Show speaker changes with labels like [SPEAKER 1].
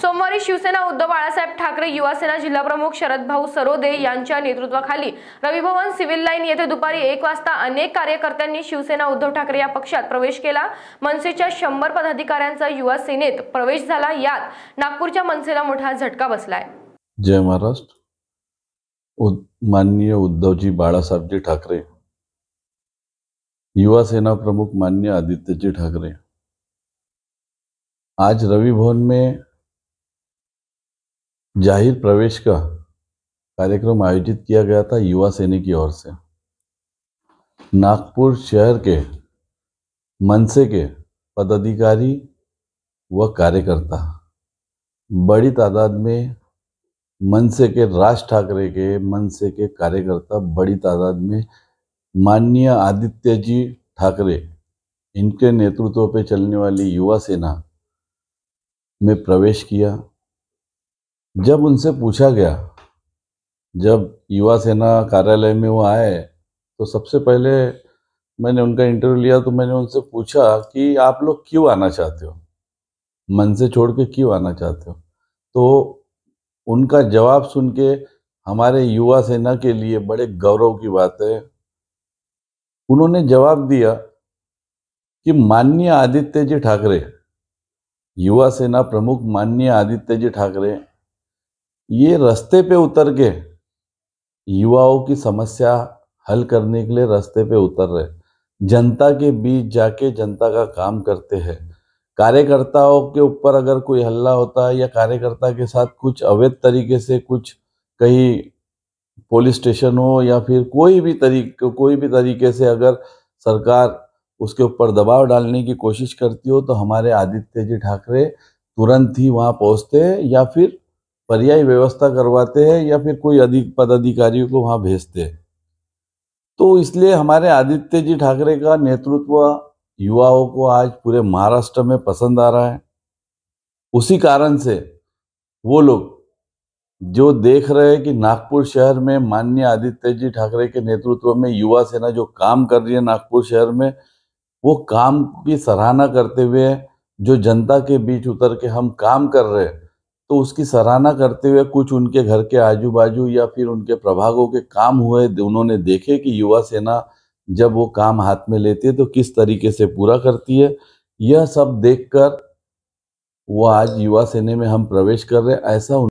[SPEAKER 1] सोमवारी शिवसेना उद्धव बाळासाहेब ठाकरे युवासेना जिल्हाप्रमुख शरदभाऊ सरोदे यांच्या नेतृत्वाखाली रविभवन सिव्हिल लाईन येथे दुपारी एक वाजता अनेक कार्यकर्त्यांनी शिवसेना उद्धव ठाकरे या पक्षात प्रवेश केला मनसेच्या शंभर पदाधिकाऱ्यांचा युवा सेनेत प्रवेश झाला यात नागपूरच्या मनसेला मोठा झटका बसलाय
[SPEAKER 2] जय महाराष्ट्र माननीय उद्धवजी बाळासाहेबजी ठाकरे युवा सेना प्रमुख मान्य आदित्यजी ठाकरे आज रविभवन में जाहिर प्रवेश का कार्यक्रम आयोजित किया गया था युवा सेना की ओर से नागपुर शहर के मनसे के पदाधिकारी व कार्यकर्ता बड़ी तादाद में मनसे के राज ठाकरे के मनसे के कार्यकर्ता बड़ी तादाद में माननीय आदित्य जी ठाकरे इनके नेतृत्व पे चलने वाली युवा सेना में प्रवेश किया जब उनसे पूछा गया जब युवा सेना कार्यालय में वो आए तो सबसे पहले मैंने उनका इंटरव्यू लिया तो मैंने उनसे पूछा कि आप लोग क्यों आना चाहते हो मन से छोड़ के क्यों आना चाहते हो तो उनका जवाब सुन के हमारे युवा सेना के लिए बड़े गौरव की बात है उन्होंने जवाब दिया कि माननीय आदित्य जी ठाकरे युवा सेना प्रमुख माननीय आदित्य जी ठाकरे ये रास्ते पे उतर के युवाओं की समस्या हल करने के लिए रास्ते पे उतर रहे जनता के बीच जाके जनता का काम करते हैं कार्यकर्ताओं के ऊपर अगर कोई हल्ला होता है या कार्यकर्ता के साथ कुछ अवैध तरीके से कुछ कहीं पुलिस स्टेशन हो या फिर कोई भी तरीके कोई भी तरीके से अगर सरकार उसके ऊपर दबाव डालने की कोशिश करती हो तो हमारे आदित्य जी ठाकरे तुरंत ही वहाँ पहुँचते या फिर पर्यायी व्यवस्था करवाते हैं या फिर कोई अधिक पदाधिकारियों को वहाँ भेजते हैं तो इसलिए हमारे आदित्य जी ठाकरे का नेतृत्व युवाओं को आज पूरे महाराष्ट्र में पसंद आ रहा है उसी कारण से वो लोग जो देख रहे हैं कि नागपुर शहर में माननीय आदित्य जी ठाकरे के नेतृत्व में युवा सेना जो काम कर रही है नागपुर शहर में वो काम की सराहना करते हुए जो जनता के बीच उतर के हम काम कर रहे हैं तो उसकी सराहना करते हुए कुछ उनके घर के आजू बाजू या फिर उनके प्रभागों के काम हुए उन्होंने देखे कि युवा सेना जब वो काम हाथ में लेती है तो किस तरीके से पूरा करती है यह सब देखकर वो आज युवा सेना में हम प्रवेश कर रहे हैं ऐसा